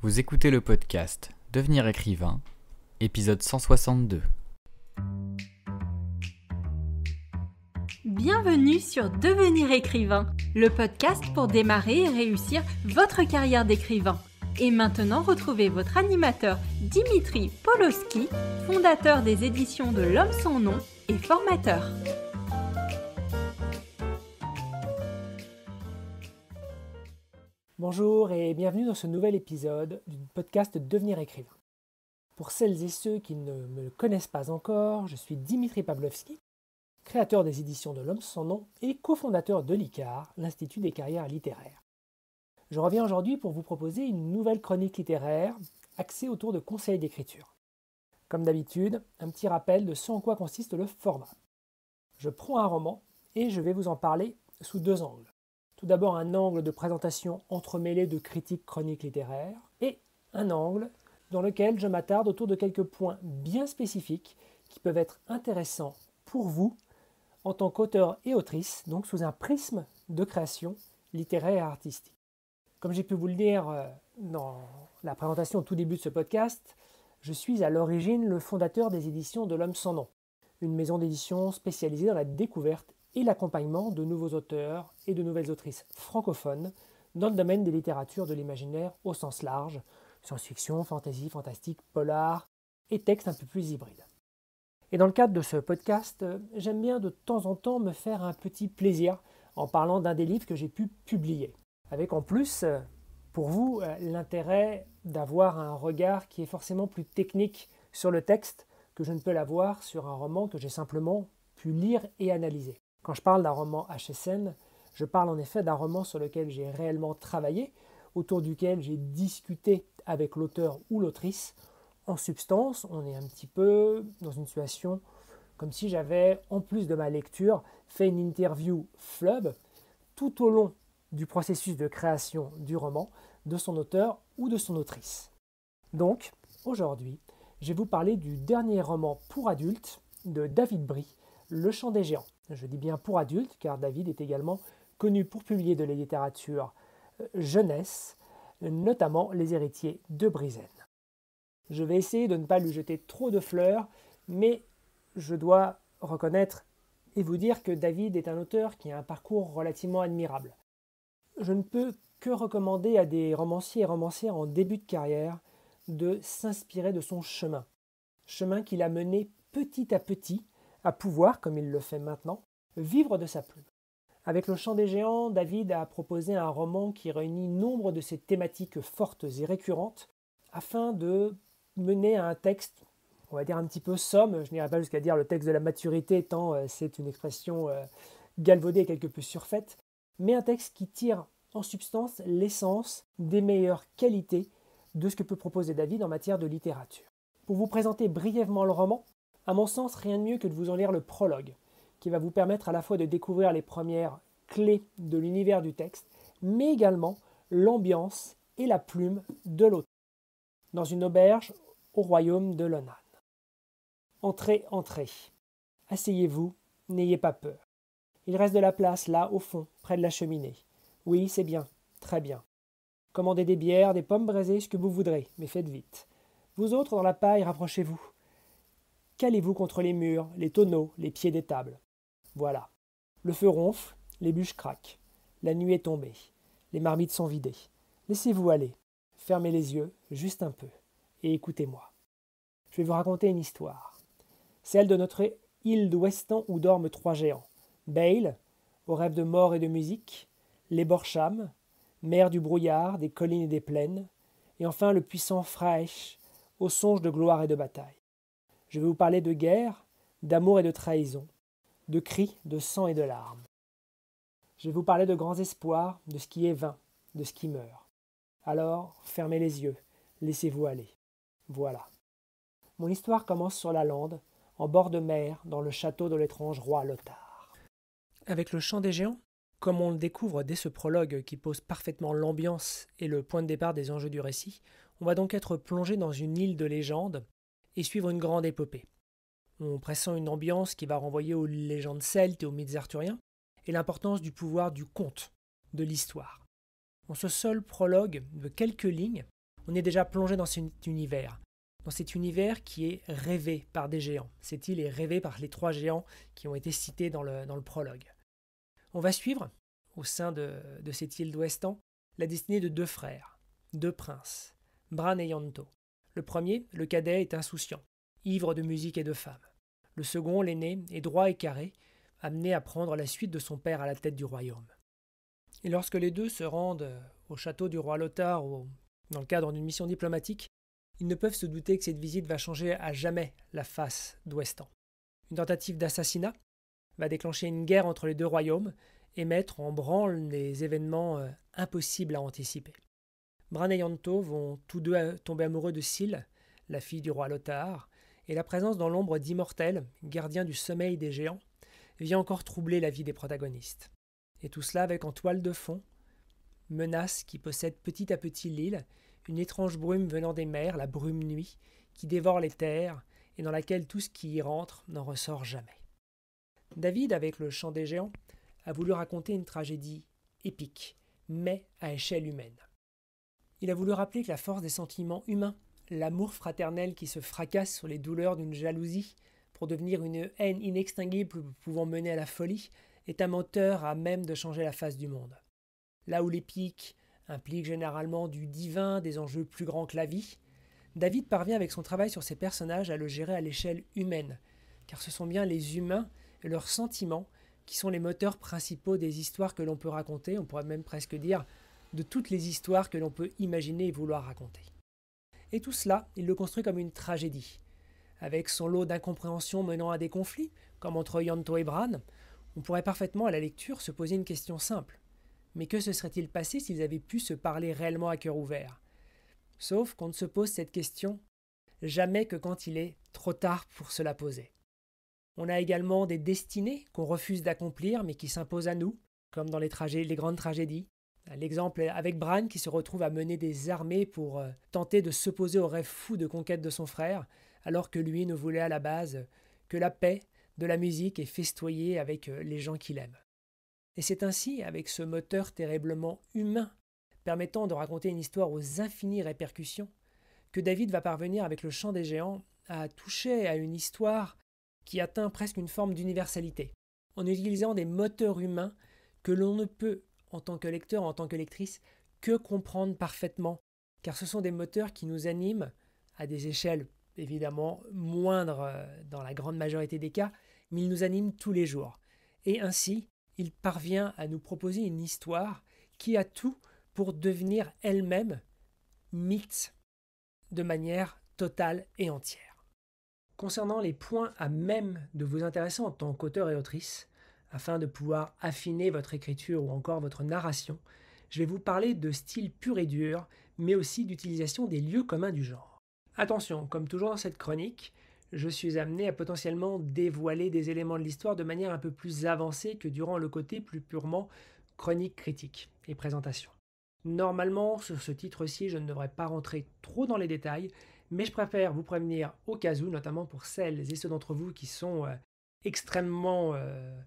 Vous écoutez le podcast Devenir écrivain, épisode 162. Bienvenue sur Devenir écrivain, le podcast pour démarrer et réussir votre carrière d'écrivain. Et maintenant, retrouvez votre animateur Dimitri Poloski, fondateur des éditions de L'homme sans nom et formateur. Bonjour et bienvenue dans ce nouvel épisode du podcast Devenir écrivain. Pour celles et ceux qui ne me connaissent pas encore, je suis Dimitri Pavlovski, créateur des éditions de l'Homme sans nom et cofondateur de l'ICAR, l'Institut des carrières littéraires. Je reviens aujourd'hui pour vous proposer une nouvelle chronique littéraire axée autour de conseils d'écriture. Comme d'habitude, un petit rappel de ce en quoi consiste le format. Je prends un roman et je vais vous en parler sous deux angles. Tout d'abord un angle de présentation entremêlé de critiques chroniques littéraires et un angle dans lequel je m'attarde autour de quelques points bien spécifiques qui peuvent être intéressants pour vous en tant qu'auteur et autrice, donc sous un prisme de création littéraire et artistique. Comme j'ai pu vous le dire euh, dans la présentation au tout début de ce podcast, je suis à l'origine le fondateur des éditions de l'Homme sans nom, une maison d'édition spécialisée dans la découverte et l'accompagnement de nouveaux auteurs et de nouvelles autrices francophones dans le domaine des littératures de l'imaginaire au sens large, science-fiction, fantasy, fantastique, polar et textes un peu plus hybrides. Et dans le cadre de ce podcast, euh, j'aime bien de temps en temps me faire un petit plaisir en parlant d'un des livres que j'ai pu publier, avec en plus, euh, pour vous, euh, l'intérêt d'avoir un regard qui est forcément plus technique sur le texte que je ne peux l'avoir sur un roman que j'ai simplement pu lire et analyser. Quand je parle d'un roman HSN, je parle en effet d'un roman sur lequel j'ai réellement travaillé, autour duquel j'ai discuté avec l'auteur ou l'autrice. En substance, on est un petit peu dans une situation comme si j'avais, en plus de ma lecture, fait une interview flub tout au long du processus de création du roman, de son auteur ou de son autrice. Donc, aujourd'hui, je vais vous parler du dernier roman pour adultes de David Brie, Le Chant des Géants. Je dis bien pour adultes, car David est également connu pour publier de la littérature euh, jeunesse, notamment Les héritiers de Brisenne. Je vais essayer de ne pas lui jeter trop de fleurs, mais je dois reconnaître et vous dire que David est un auteur qui a un parcours relativement admirable. Je ne peux que recommander à des romanciers et romancières en début de carrière de s'inspirer de son chemin, chemin qu'il a mené petit à petit à pouvoir, comme il le fait maintenant, vivre de sa plume. Avec Le Chant des Géants, David a proposé un roman qui réunit nombre de ces thématiques fortes et récurrentes afin de mener à un texte, on va dire un petit peu somme, je n'irai pas jusqu'à dire le texte de la maturité tant euh, c'est une expression euh, galvaudée et quelque peu surfaite, mais un texte qui tire en substance l'essence des meilleures qualités de ce que peut proposer David en matière de littérature. Pour vous présenter brièvement le roman, à mon sens, rien de mieux que de vous en lire le prologue, qui va vous permettre à la fois de découvrir les premières clés de l'univers du texte, mais également l'ambiance et la plume de l'auteur, dans une auberge au royaume de Lonan. Entrez, entrez. Asseyez-vous, n'ayez pas peur. Il reste de la place là, au fond, près de la cheminée. Oui, c'est bien, très bien. Commandez des bières, des pommes braisées, ce que vous voudrez, mais faites vite. Vous autres, dans la paille, rapprochez-vous. Calez-vous contre les murs, les tonneaux, les pieds des tables. Voilà. Le feu ronfle, les bûches craquent. La nuit est tombée. Les marmites sont vidées. Laissez-vous aller. Fermez les yeux, juste un peu, et écoutez-moi. Je vais vous raconter une histoire. Celle de notre île d'Ouestan où dorment trois géants. Bale, au rêve de mort et de musique, les Borcham, mère du brouillard, des collines et des plaines, et enfin le puissant Fraesch, au songe de gloire et de bataille. Je vais vous parler de guerre, d'amour et de trahison, de cris, de sang et de larmes. Je vais vous parler de grands espoirs, de ce qui est vain, de ce qui meurt. Alors, fermez les yeux, laissez-vous aller. Voilà. Mon histoire commence sur la lande, en bord de mer, dans le château de l'étrange roi Lothar. Avec le chant des géants Comme on le découvre dès ce prologue qui pose parfaitement l'ambiance et le point de départ des enjeux du récit, on va donc être plongé dans une île de légende, et suivre une grande épopée. On pressent une ambiance qui va renvoyer aux légendes celtes et aux mythes arthuriens, et l'importance du pouvoir du conte, de l'histoire. En ce seul prologue de quelques lignes, on est déjà plongé dans cet univers, dans cet univers qui est rêvé par des géants. Cette île est rêvée par les trois géants qui ont été cités dans le, prologue. On va suivre, au sein de, de cette île d'Ouestan, la destinée de deux frères, deux princes, Bran et Yanto. Le premier, le cadet, est insouciant, ivre de musique et de femmes. Le second, l'aîné, est droit et carré, amené à prendre la suite de son père à la tête du royaume. Et lorsque les deux se rendent euh, au château du roi Lothar ou dans le cadre d'une mission diplomatique, ils ne peuvent se douter que cette visite va changer à jamais la face d'Ouestan. Une tentative d'assassinat va déclencher une guerre entre les deux royaumes et mettre en branle des événements euh, impossibles à anticiper. Bran et Yanto vont tous deux euh, tomber amoureux de Syl, la fille du roi Lothar, et la présence dans l'ombre d'immortels, gardien du sommeil des géants, vient encore troubler la vie des protagonistes. Et tout cela avec en toile de fond menace qui possède petit à petit l'île, une étrange brume venant des mers, la brume nuit, qui dévore les terres et dans laquelle tout ce qui y rentre n'en ressort jamais. David, avec le chant des géants, a voulu raconter une tragédie épique, mais à échelle humaine. Il a voulu rappeler que la force des sentiments humains, l'amour fraternel qui se fracasse sur les douleurs d'une jalousie pour devenir une haine inextinguible pouvant mener à la folie, est un moteur à même de changer la face du monde. Là où l'épique implique généralement du divin, des enjeux plus grands que la vie, David parvient avec son travail sur ses personnages à le gérer à l'échelle humaine, car ce sont bien les humains et leurs sentiments qui sont les moteurs principaux des histoires que l'on peut raconter, on pourrait même presque dire de toutes les histoires que l'on peut imaginer et vouloir raconter. Et tout cela, il le construit comme une tragédie, avec son lot d'incompréhensions menant à des conflits, comme entre Yanto et Bran, on pourrait parfaitement à la lecture se poser une question simple. Mais que se serait-il passé s'ils avaient pu se parler réellement à cœur ouvert Sauf qu'on ne se pose cette question jamais que quand il est trop tard pour se la poser. On a également des destinées qu'on refuse d'accomplir mais qui s'imposent à nous, comme dans les, les grandes tragédies, L'exemple avec Bran qui se retrouve à mener des armées pour euh, tenter de s'opposer au rêve fou de conquête de son frère, alors que lui ne voulait à la base euh, que la paix, de la musique et festoyer avec euh, les gens qu'il aime. Et c'est ainsi, avec ce moteur terriblement humain, permettant de raconter une histoire aux infinies répercussions, que David va parvenir avec le chant des géants à toucher à une histoire qui atteint presque une forme d'universalité, en utilisant des moteurs humains que l'on ne peut en tant que lecteur, en tant que lectrice, que comprendre parfaitement, car ce sont des moteurs qui nous animent à des échelles évidemment moindres euh, dans la grande majorité des cas, mais ils nous animent tous les jours. Et ainsi, il parvient à nous proposer une histoire qui a tout pour devenir elle-même mixte, de manière totale et entière. Concernant les points à même de vous intéresser en tant qu'auteur et autrice, afin de pouvoir affiner votre écriture ou encore votre narration, je vais vous parler de style pur et dur, mais aussi d'utilisation des lieux communs du genre. Attention, comme toujours dans cette chronique, je suis amené à potentiellement dévoiler des éléments de l'histoire de manière un peu plus avancée que durant le côté plus purement chronique critique et présentation. Normalement, sur ce titre-ci, je ne devrais pas rentrer trop dans les détails, mais je préfère vous prévenir au cas où, notamment pour celles et ceux d'entre vous qui sont euh, extrêmement euh,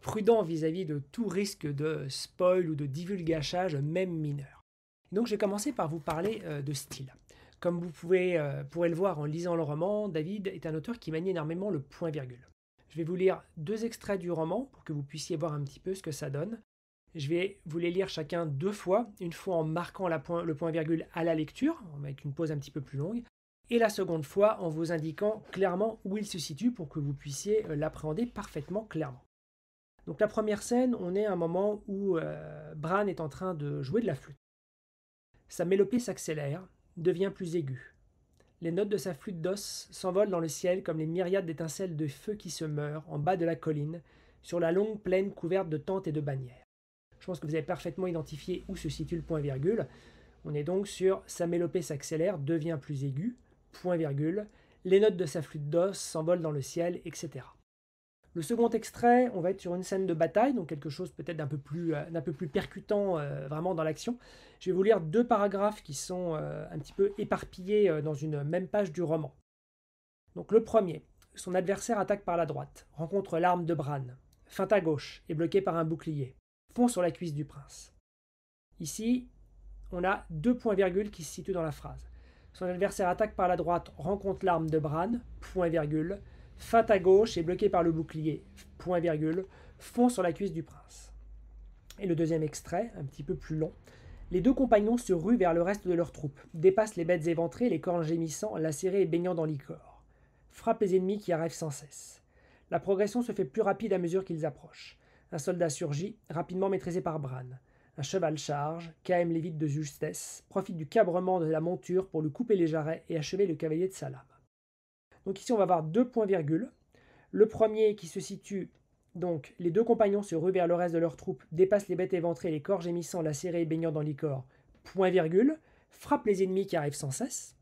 prudent vis-à-vis de tout risque de spoil ou de divulgachage, même mineur. Donc je vais commencer par vous parler euh, de style. Comme vous pouvez, euh, pourrez le voir en lisant le roman, David est un auteur qui manie énormément le point-virgule. Je vais vous lire deux extraits du roman pour que vous puissiez voir un petit peu ce que ça donne. Je vais vous les lire chacun deux fois, une fois en marquant le point-virgule à la lecture, avec une pause un petit peu plus longue, et la seconde fois en vous indiquant clairement où il se situe pour que vous puissiez euh, l'appréhender parfaitement clairement. Donc la première scène, on est à un moment où euh, Bran est en train de jouer de la flûte. Sa mélopée s'accélère, devient plus aiguë. Les notes de sa flûte d'os s'envolent dans le ciel comme les myriades d'étincelles de feu qui se meurent en bas de la colline, sur la longue plaine couverte de tentes et de bannières. Je pense que vous avez parfaitement identifié où se situe le point virgule. On est donc sur sa mélopée s'accélère, devient plus aiguë, point virgule, les notes de sa flûte d'os s'envolent dans le ciel, etc. Le second extrait, on va être sur une scène de bataille, donc quelque chose peut-être d'un peu, plus, euh, percutant euh, vraiment dans l'action. Je vais vous lire deux paragraphes qui sont euh, un petit peu éparpillés dans une même page du roman. Donc le premier, son adversaire attaque par la droite, rencontre l'arme de Bran, feinte à gauche, est bloqué par un bouclier, fond sur la cuisse du prince. Ici, on a deux points-virgules qui se situent dans la phrase. Son adversaire attaque par la droite, rencontre l'arme de Bran, point-virgule, feinte à gauche et bloqué par le bouclier, point virgule, fond sur la cuisse du prince. Et le deuxième extrait, un petit peu plus long, les deux compagnons se ruent vers le reste de leur troupe, dépassent les bêtes éventrées, les cornes gémissant, lacérées et baignant dans l'icor. Frappent les ennemis qui arrivent sans cesse. La progression se fait plus rapide à mesure qu'ils approchent. Un soldat surgit, rapidement maîtrisé par Bran. Un cheval charge, les l'évite de justesse, profite du cabrement de la monture pour lui couper les jarrets et achever le cavalier de Salah. Donc ici, on va avoir deux points virgules. Le premier qui se situe, donc les deux compagnons se ruent le reste de leur troupe, dépassent les bêtes éventrées, les corps gémissants, lacérés et baignant dans l'icor, point virgule, frappe les ennemis qui arrivent sans cesse.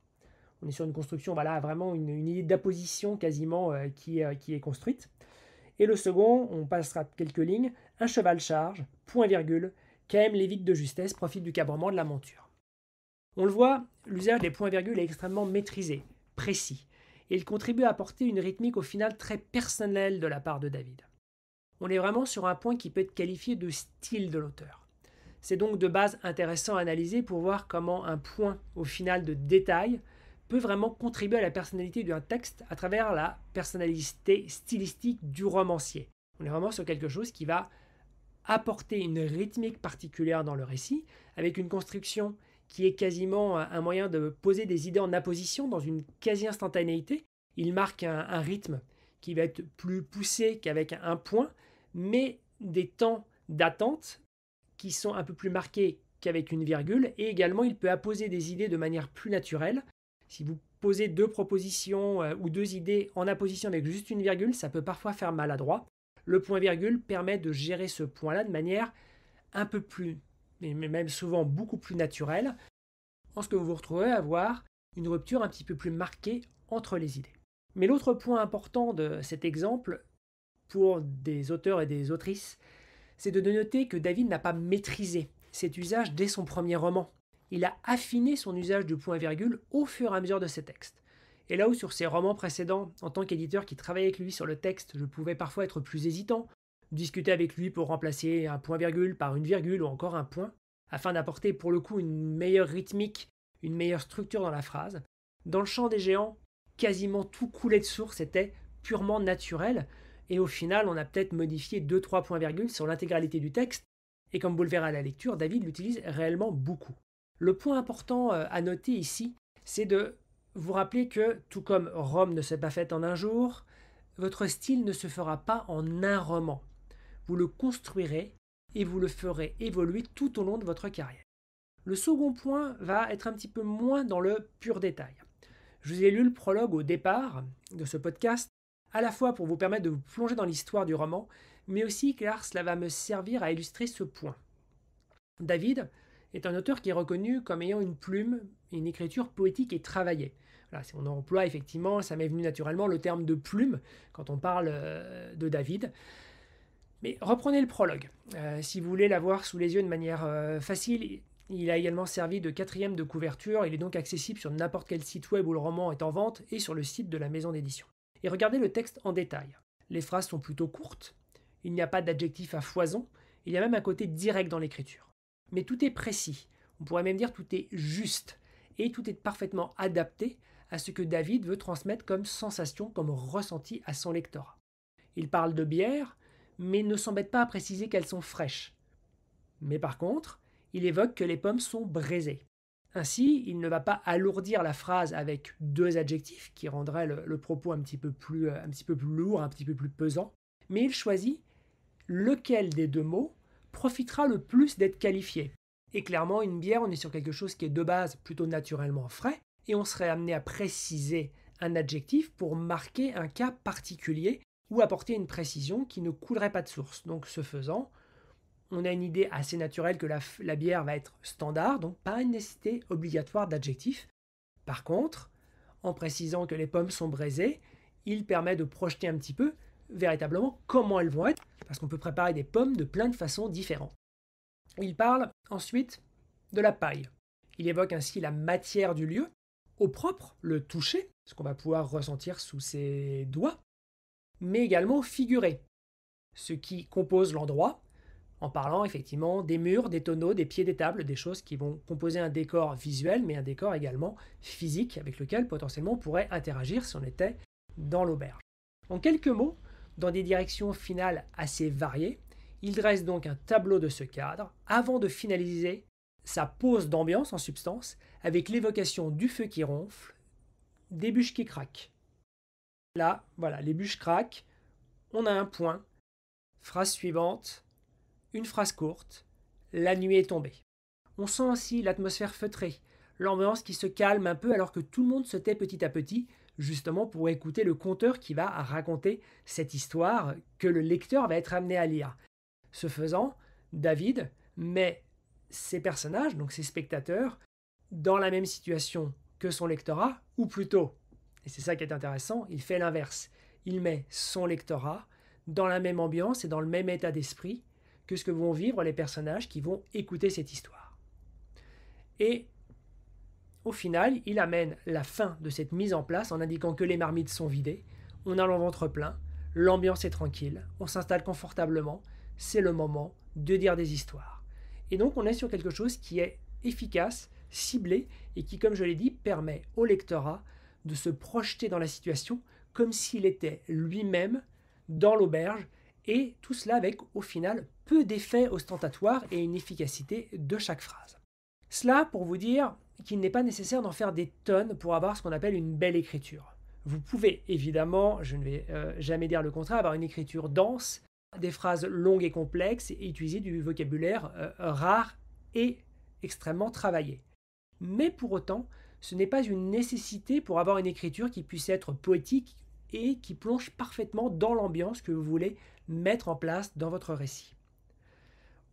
On est sur une construction, voilà, vraiment une, idée d'apposition quasiment euh, euh, qui, est construite. Et le second, on passera quelques lignes, un cheval charge, point virgule, les l'évite de justesse, profite du cabrement de la monture. On le voit, l'usage des points virgules est extrêmement maîtrisé, précis et il contribue à apporter une rythmique au final très personnelle de la part de David. On est vraiment sur un point qui peut être qualifié de style de l'auteur. C'est donc de base intéressant à analyser pour voir comment un point au final de détail peut vraiment contribuer à la personnalité d'un texte à travers la personnalité stylistique du romancier. On est vraiment sur quelque chose qui va apporter une rythmique particulière dans le récit, avec une construction qui est quasiment un moyen de poser des idées en apposition dans une quasi-instantanéité. Il marque un, rythme qui va être plus poussé qu'avec un point, mais des temps d'attente qui sont un peu plus marqués qu'avec une virgule, et également il peut apposer des idées de manière plus naturelle. Si vous posez deux propositions euh, ou deux idées en apposition avec juste une virgule, ça peut parfois faire maladroit. Le point-virgule permet de gérer ce point-là de manière un peu plus mais même souvent beaucoup plus naturel, en ce que vous vous retrouvez à avoir une rupture un petit peu plus marquée entre les idées. Mais l'autre point important de cet exemple, pour des auteurs et des autrices, c'est de noter que David n'a pas maîtrisé cet usage dès son premier roman. Il a affiné son usage du point-virgule au fur et à mesure de ses textes. Et là où sur ses romans précédents, en tant qu'éditeur qui travaillait avec lui sur le texte, je pouvais parfois être plus hésitant, discuter avec lui pour remplacer un point-virgule par une virgule ou encore un point, afin d'apporter pour le coup une meilleure rythmique, une meilleure structure dans la phrase. Dans le chant des géants, quasiment tout coulait de source, était purement naturel, et au final on a peut-être modifié deux-trois points-virgules sur l'intégralité du texte, et comme vous le verrez à la lecture, David l'utilise réellement beaucoup. Le point important euh, à noter ici, c'est de vous rappeler que, tout comme Rome ne s'est pas faite en un jour, votre style ne se fera pas en un roman vous le construirez et vous le ferez évoluer tout au long de votre carrière. Le second point va être un petit peu moins dans le pur détail. Je vous ai lu le prologue au départ de ce podcast, à la fois pour vous permettre de vous plonger dans l'histoire du roman, mais aussi car cela va me servir à illustrer ce point. David est un auteur qui est reconnu comme ayant une plume une écriture poétique et travaillée. Si on emploie effectivement, ça m'est venu naturellement, le terme de plume quand on parle euh, de David. Mais reprenez le prologue. Euh, si vous voulez l'avoir sous les yeux de manière euh, facile, il a également servi de quatrième de couverture, il est donc accessible sur n'importe quel site web où le roman est en vente et sur le site de la maison d'édition. Et regardez le texte en détail. Les phrases sont plutôt courtes, il n'y a pas d'adjectif à foison, il y a même un côté direct dans l'écriture. Mais tout est précis, on pourrait même dire tout est juste, et tout est parfaitement adapté à ce que David veut transmettre comme sensation, comme ressenti à son lectorat. Il parle de bière, mais ne s'embête pas à préciser qu'elles sont fraîches. Mais par contre, il évoque que les pommes sont braisées. Ainsi, il ne va pas alourdir la phrase avec deux adjectifs qui rendraient le, propos un petit, peu plus, euh, un petit peu plus lourd, un petit peu plus pesant, mais il choisit lequel des deux mots profitera le plus d'être qualifié. Et clairement, une bière, on est sur quelque chose qui est de base plutôt naturellement frais, et on serait amené à préciser un adjectif pour marquer un cas particulier ou apporter une précision qui ne coulerait pas de source. Donc ce faisant, on a une idée assez naturelle que la, bière va être standard, donc pas une nécessité obligatoire d'adjectif. Par contre, en précisant que les pommes sont braisées, il permet de projeter un petit peu véritablement comment elles vont être, parce qu'on peut préparer des pommes de plein de façons différentes. Il parle ensuite de la paille. Il évoque ainsi la matière du lieu, au propre, le toucher, ce qu'on va pouvoir ressentir sous ses doigts, mais également figuré, ce qui compose l'endroit, en parlant effectivement des murs, des tonneaux, des pieds des tables, des choses qui vont composer un décor visuel, mais un décor également physique, avec lequel potentiellement on pourrait interagir si on était dans l'auberge. En quelques mots, dans des directions finales assez variées, il dresse donc un tableau de ce cadre avant de finaliser sa pose d'ambiance en substance avec l'évocation du feu qui ronfle, des bûches qui craquent, Là, voilà, les bûches craquent, on a un point. Phrase suivante, une phrase courte, la nuit est tombée. On sent ainsi l'atmosphère feutrée, l'ambiance qui se calme un peu alors que tout le monde se tait petit à petit, justement pour écouter le conteur qui va raconter cette histoire que le lecteur va être amené à lire. Ce faisant, David met ses personnages, donc ses spectateurs, dans la même situation que son lectorat, ou plutôt et c'est ça qui est intéressant, il fait l'inverse. Il met son lectorat dans la même ambiance et dans le même état d'esprit que ce que vont vivre les personnages qui vont écouter cette histoire. Et au final, il amène la fin de cette mise en place en indiquant que les marmites sont vidées, on a l'enventre plein, l'ambiance est tranquille, on s'installe confortablement, c'est le moment de dire des histoires. Et donc on est sur quelque chose qui est efficace, ciblé et qui, comme je l'ai dit, permet au lectorat de se projeter dans la situation comme s'il était lui-même dans l'auberge, et tout cela avec au final peu d'effets ostentatoires et une efficacité de chaque phrase. Cela pour vous dire qu'il n'est pas nécessaire d'en faire des tonnes pour avoir ce qu'on appelle une belle écriture. Vous pouvez évidemment, je ne vais euh, jamais dire le contraire, avoir une écriture dense, des phrases longues et complexes et utiliser du vocabulaire euh, rare et extrêmement travaillé. Mais pour autant, ce n'est pas une nécessité pour avoir une écriture qui puisse être poétique et qui plonge parfaitement dans l'ambiance que vous voulez mettre en place dans votre récit.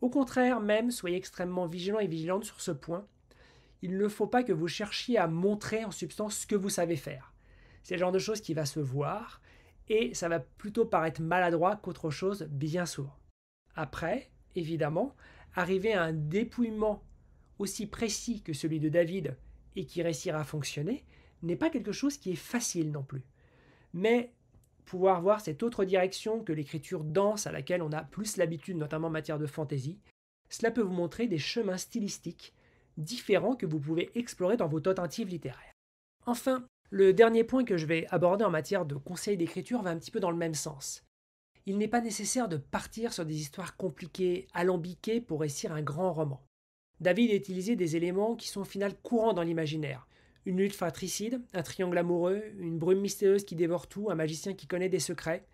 Au contraire même, soyez extrêmement vigilant et vigilante sur ce point. Il ne faut pas que vous cherchiez à montrer en substance ce que vous savez faire. C'est le genre de chose qui va se voir et ça va plutôt paraître maladroit qu'autre chose bien souvent. Après, évidemment, arriver à un dépouillement aussi précis que celui de David et qui réussira à fonctionner n'est pas quelque chose qui est facile non plus. Mais pouvoir voir cette autre direction que l'écriture dense à laquelle on a plus l'habitude, notamment en matière de fantaisie, cela peut vous montrer des chemins stylistiques différents que vous pouvez explorer dans vos tentatives littéraires. Enfin, le dernier point que je vais aborder en matière de conseils d'écriture va un petit peu dans le même sens. Il n'est pas nécessaire de partir sur des histoires compliquées, alambiquées pour réussir un grand roman. David a utilisé des éléments qui sont au final courants dans l'imaginaire. Une lutte fratricide, un triangle amoureux, une brume mystérieuse qui dévore tout, un magicien qui connaît des secrets,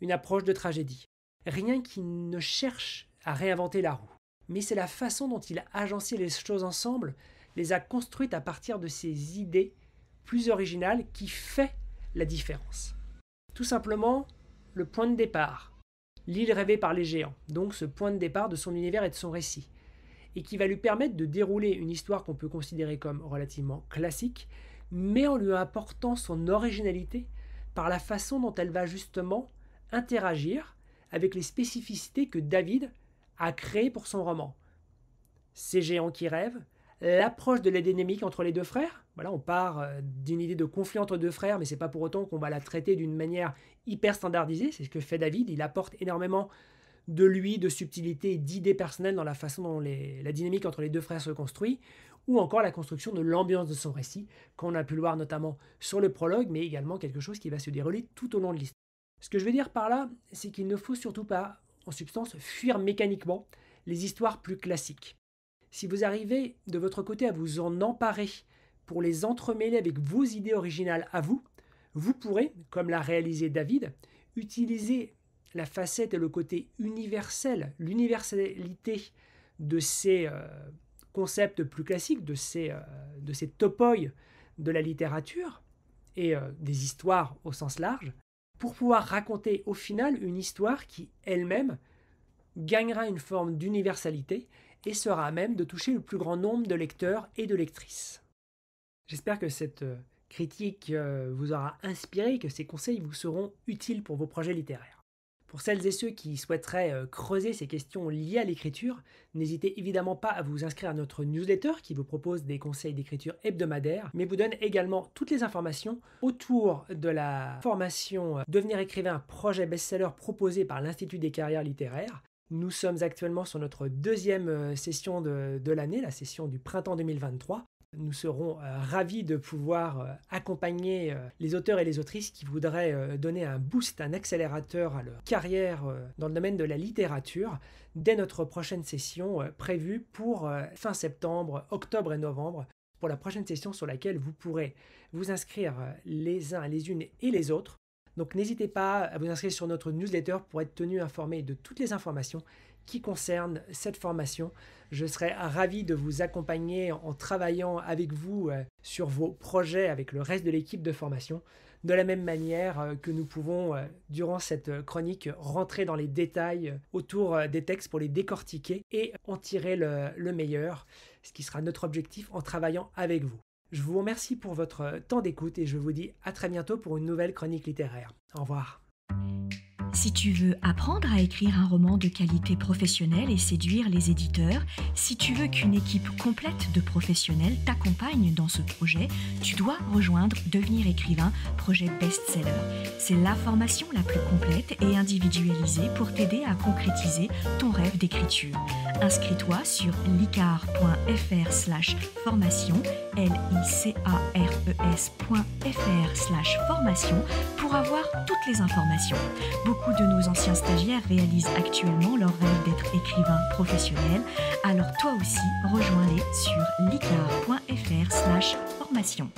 une approche de tragédie. Rien qui ne cherche à réinventer la roue. Mais c'est la façon dont il a agencé les choses ensemble, les a construites à partir de ses idées plus originales qui fait la différence. Tout simplement, le point de départ. L'île rêvée par les géants, donc ce point de départ de son univers et de son récit et qui va lui permettre de dérouler une histoire qu'on peut considérer comme relativement classique, mais en lui apportant son originalité par la façon dont elle va justement interagir avec les spécificités que David a créées pour son roman. Ces géants qui rêvent, l'approche de la dynamique entre les deux frères. Voilà, on part euh, d'une idée de conflit entre deux frères, mais ce n'est pas pour autant qu'on va la traiter d'une manière hyper standardisée. C'est ce que fait David. Il apporte énormément de lui, de subtilité, d'idées personnelles dans la façon dont la dynamique entre les deux frères se construit, ou encore la construction de l'ambiance de son récit, qu'on a pu le voir notamment sur le prologue, mais également quelque chose qui va se dérouler tout au long de l'histoire. Ce que je veux dire par là, c'est qu'il ne faut surtout pas, en substance, fuir mécaniquement les histoires plus classiques. Si vous arrivez de votre côté à vous en emparer pour les entremêler avec vos idées originales à vous, vous pourrez, comme l'a réalisé David, utiliser la facette et le côté universel, l'universalité de ces euh, concepts plus classiques, de ces, euh, de ces de la littérature et euh, des histoires au sens large, pour pouvoir raconter au final une histoire qui elle-même gagnera une forme d'universalité et sera à même de toucher le plus grand nombre de lecteurs et de lectrices. J'espère que cette critique vous aura inspiré que ces conseils vous seront utiles pour vos projets littéraires. Pour celles et ceux qui souhaiteraient euh, creuser ces questions liées à l'écriture, n'hésitez évidemment pas à vous inscrire à notre newsletter qui vous propose des conseils d'écriture hebdomadaires, mais vous donne également toutes les informations autour de la formation euh, Devenir écrivain, projet best-seller proposé par l'Institut des carrières littéraires. Nous sommes actuellement sur notre deuxième euh, session de, de l'année, la session du printemps 2023. Nous serons euh, ravis de pouvoir euh, accompagner euh, les auteurs et les autrices qui voudraient donner un boost, un accélérateur à leur carrière dans le domaine de la littérature dès notre prochaine session prévue pour fin septembre, octobre et novembre pour la prochaine session sur laquelle vous pourrez vous inscrire les uns, les unes et les autres. Donc n'hésitez pas à vous inscrire sur notre newsletter pour être tenu informé de toutes les informations qui concerne cette formation. Je serai ravi de vous accompagner en travaillant avec vous euh, sur vos projets avec le reste de l'équipe de formation, de la même manière euh, que nous pouvons, euh, durant cette chronique, rentrer dans les détails autour des textes pour les décortiquer et en tirer le, le meilleur, ce qui sera notre objectif en travaillant avec vous. Je vous remercie pour votre temps d'écoute et je vous dis à très bientôt pour une nouvelle chronique littéraire. Au revoir. Si tu veux apprendre à écrire un roman de qualité professionnelle et séduire les éditeurs, si tu veux qu'une équipe complète de professionnels t'accompagne dans ce projet, tu dois rejoindre Devenir écrivain, projet best-seller. C'est la formation la plus complète et individualisée pour t'aider à concrétiser ton rêve d'écriture. Inscris-toi sur licar.fr slash formation, l i c a r e formation pour avoir toutes les informations beaucoup de nos anciens stagiaires réalisent actuellement leur rêve d'être écrivain professionnel, alors toi aussi, rejoins-les sur licar.fr slash formation.